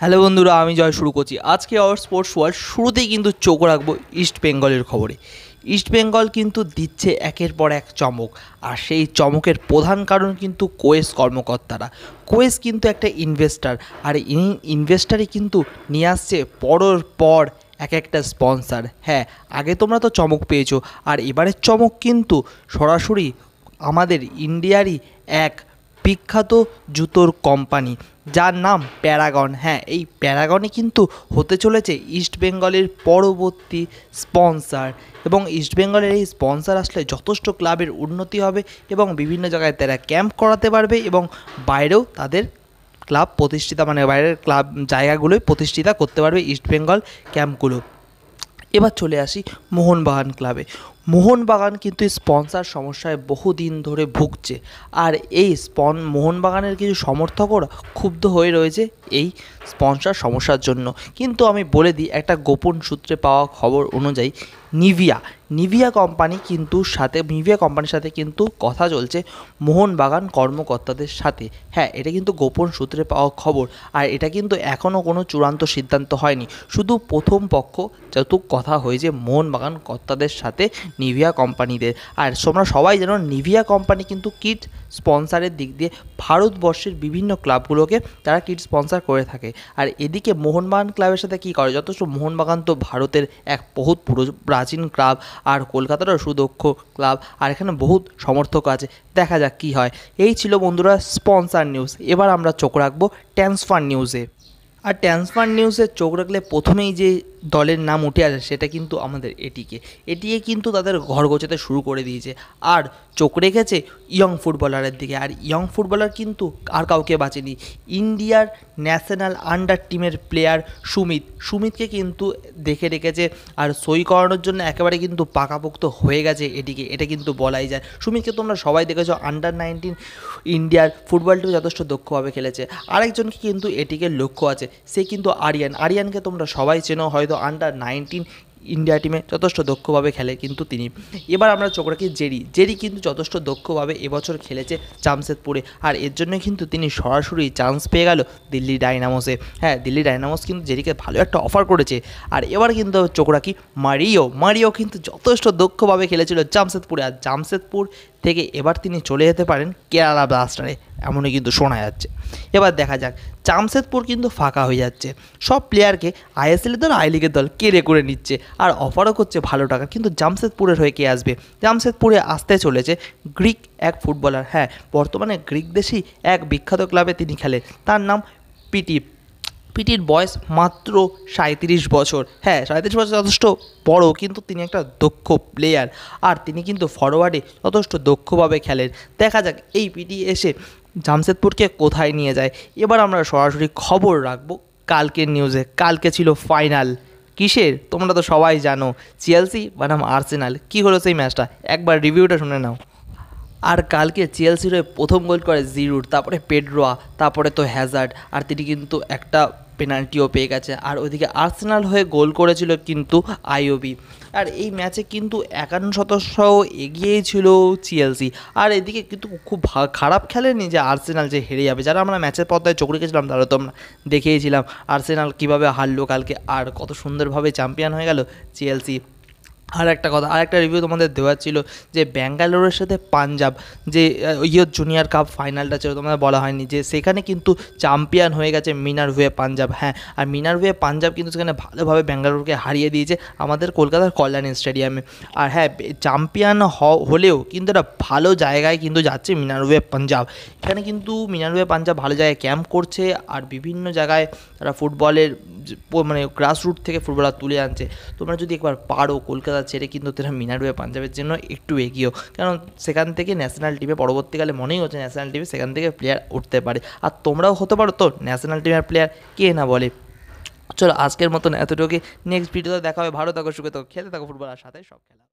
hello বন্ধুরা আমি জয় শুরু করছি আজকে আওয়ার স্পোর্টস ওয়ার্ল্ড শুরুতেই কিন্তু চোখ রাখবো ইস্ট বেঙ্গলের খবরে ইস্ট বেঙ্গল কিন্তু দিচ্ছে একের পর এক চমক আর সেই চমকের প্রধান কারণ কিন্তু কোয়েস কর্মকর্তারা কোয়েস কিন্তু একটা ইনভেস্টার আর ইনি ইনভেস্টারই কিন্তু নিয়ে আসছে পরর পর এক একটা স্পন্সার হ্যাঁ আগে তোমরা তো চমক পেয়েছো আর এবারের চমক কিন্তু সরাসরি আমাদের ইন্ডিয়ারই এক বিখ্যাত জুতোর কোম্পানি যার নাম প্যারাগন হ্যাঁ এই প্যারাগনে কিন্তু হতে চলেছে ইস্টবেঙ্গলের পরবর্তী স্পন্সার এবং ইস্টবেঙ্গলের এই স্পন্সার আসলে যথেষ্ট ক্লাবের উন্নতি হবে এবং বিভিন্ন জায়গায় তারা ক্যাম্প করাতে পারবে এবং বাইরেও তাদের ক্লাব প্রতিষ্ঠিতা মানে বাইরের ক্লাব জায়গাগুলোই প্রতিষ্ঠিতা করতে পারবে ইস্টবেঙ্গল ক্যাম্পগুলো এবার চলে আসি মোহনবাহান ক্লাবে মোহনবাগান কিন্তু স্পন্সার সমস্যায় বহুদিন ধরে ভুগছে আর এই স্পন মোহনবাগানের কিছু সমর্থকরা ক্ষুব্ধ হয়ে রয়েছে এই স্পন্সার সমস্যার জন্য কিন্তু আমি বলে দিই একটা গোপন সূত্রে পাওয়া খবর অনুযায়ী নিভিয়া নিভিয়া কোম্পানি কিন্তু সাথে নিভিয়া কোম্পানির সাথে কিন্তু কথা চলছে মোহনবাগান কর্মকর্তাদের সাথে হ্যাঁ এটা কিন্তু গোপন সূত্রে পাওয়া খবর আর এটা কিন্তু এখনও কোনো চূড়ান্ত সিদ্ধান্ত হয়নি শুধু প্রথম পক্ষ যত কথা হয়েছে মোহনবাগান কর্তাদের সাথে নিভিয়া কোম্পানিদের আর তোমরা সবাই জানো নিভিয়া কোম্পানি কিন্তু কিট স্পন্সারের দিক দিয়ে ভারতবর্ষের বিভিন্ন ক্লাবগুলোকে তারা কিট স্পন্সার করে থাকে আর এদিকে মোহনবাগান ক্লাবের সাথে কী করে যথেষ্ট মোহনবাগান তো ভারতের এক বহুত পুরো প্রাচীন ক্লাব আর কলকাতারও সুদক্ষ ক্লাব আর এখানে বহুত সমর্থক আছে দেখা যাক কী হয় এই ছিল বন্ধুরা স্পন্সার নিউজ এবার আমরা চোখ রাখবো ট্রান্সফার নিউজে আর ট্রান্সফার নিউজে চোখ রাখলে প্রথমেই যে দলের নাম উঠে আসে সেটা কিন্তু আমাদের এটিকে এটিকে কিন্তু তাদের ঘর গোছাতে শুরু করে দিয়েছে আর চোখ রেখেছে ইয়ং ফুটবলারের দিকে আর ইয়ং ফুটবলার কিন্তু আর কাউকে বাঁচেনি ইন্ডিয়ার ন্যাশনাল আন্ডার টিমের প্লেয়ার সুমিত সুমিতকে কিন্তু দেখে রেখেছে আর সই করানোর জন্য একেবারে কিন্তু পাকাপোক্ত হয়ে গেছে এটিকে এটা কিন্তু বলাই যায় সুমিতকে তোমরা সবাই দেখেছো আন্ডার নাইনটিন ইন্ডিয়ার ফুটবলটিও যথেষ্ট দক্ষভাবে খেলেছে আরেকজনকে কিন্তু এটিকে লক্ষ্য আছে সে কিন্তু আরিয়ান আরিয়ানকে তোমরা সবাই চেনো হয়তো আন্ডার নাইনটিন ইন্ডিয়া টিমে যথেষ্ট দক্ষভাবে খেলে কিন্তু তিনি এবার আমরা চোখ রাখি জেরি জেরি কিন্তু যথেষ্ট দক্ষভাবে এবছর খেলেছে জামশেদপুরে আর এর জন্য কিন্তু তিনি সরাসরি চান্স পেয়ে গেল দিল্লি ডাইনামোসে হ্যাঁ দিল্লি ডাইনামোস কিন্তু জেরিকে ভালো একটা অফার করেছে আর এবার কিন্তু চোখ রাখি মারিও মারিও কিন্তু যথেষ্ট দক্ষভাবে খেলেছিল জামশেদপুরে আর জামশেদপুর থেকে এবার তিনি চলে যেতে পারেন কেরালা ব্লাস্টারে এমনই কিন্তু শোনা যাচ্ছে এবার দেখা যাক জামশেদপুর কিন্তু ফাঁকা হয়ে যাচ্ছে সব প্লেয়ারকে আইএসএলের দল আই লিগের দল কেড়ে করে নিচ্ছে আর অফারও করছে ভালো টাকা কিন্তু জামশেদপুরের হয়ে কে আসবে জামশেদপুরে আসতে চলেছে গ্রিক এক ফুটবলার হ্যাঁ বর্তমানে গ্রিক দেশি এক বিখ্যাত ক্লাবে তিনি খেলেন তার নাম পিটি পিটির বয়স মাত্র সাঁত্রিশ বছর হ্যাঁ সাঁত্রিশ বছর যথেষ্ট বড় কিন্তু তিনি একটা দক্ষ প্লেয়ার আর তিনি কিন্তু ফরওয়ার্ডে যথেষ্ট দক্ষভাবে খেলেন দেখা যাক এই পিটি এসে জামশেদপুরকে কোথায় নিয়ে যায় এবার আমরা সরাসরি খবর রাখবো কালকের নিউজে কালকে ছিল ফাইনাল কিসের তোমরা তো সবাই জানো চিএলসি বানাম আর্সেনাল কি হলো সেই ম্যাচটা একবার রিভিউটা শুনে নাও আর কালকে চিএলসির প্রথম গোল করে জিরুর তারপরে পেড্রোয়া তারপরে তো হ্যাজার্ড আর তিনি কিন্তু একটা পেনাল্টিও পেয়ে গেছে আর ওইদিকে আর্সেনাল হয়ে গোল করেছিল কিন্তু আইওবি আর এই ম্যাচে কিন্তু একান্ন শতাংশ এগিয়েই ছিল চিএলসি আর এদিকে কিন্তু খুব খারাপ খেলেনি যে আর্সেনাল যে হেরে যাবে যারা আমরা ম্যাচের পর্দায় চোখ রেখেছিলাম তারা তো আমরা দেখিয়েছিলাম আর্সেনাল কীভাবে হারলো কালকে আর কত সুন্দরভাবে চ্যাম্পিয়ন হয়ে গেল চিএলসি আর একটা কথা আর একটা রিভিউ তোমাদের দেওয়ার ছিল যে ব্যাঙ্গালোরের সাথে পাঞ্জাব যে ইয়র জুনিয়র কাপ ফাইনালটা ছিল তোমাদের বলা হয়নি যে সেখানে কিন্তু চ্যাম্পিয়ন হয়ে গেছে মিনার ওয়ে পাঞ্জাব হ্যাঁ আর মিনার ওয়ে পাঞ্জাব কিন্তু সেখানে ভালোভাবে ব্যাঙ্গালোরকে হারিয়ে দিয়েছে আমাদের কলকাতার কল্যাণী স্টেডিয়ামে আর হ্যাঁ চ্যাম্পিয়ন হলেও কিন্তু একটা ভালো জায়গায় কিন্তু যাচ্ছে মিনার ওয়ে পাঞ্জাব এখানে কিন্তু মিনার ওয়ে পাঞ্জাব ভালো জায়গায় ক্যাম্প করছে আর বিভিন্ন জায়গায় তারা ফুটবলের মানে গ্রাসরুট থেকে ফুটবলার তুলে আনছে তোমরা যদি একবার পারো কলকাতা যাচ্ছে ছেড়ে কিন্তু তারা মিনারুয়ে পাঞ্জাবের জন্য একটু এগিয়েও কারণ সেখান থেকে ন্যাশনাল টিমে পরবর্তীকালে মনেই হচ্ছে ন্যাশনাল টিমে সেখান থেকে প্লেয়ার উঠতে পারে আর তোমরাও হতে পারো তো ন্যাশনাল টিমের প্লেয়ার কে না বলে চলো আজকের মতন এতটুকু নেক্সট ভিডিওতে দেখা হবে ভালো থাকো সুখে থাকো খেলতে থাকো ফুটবল আর সাথে সব খেলা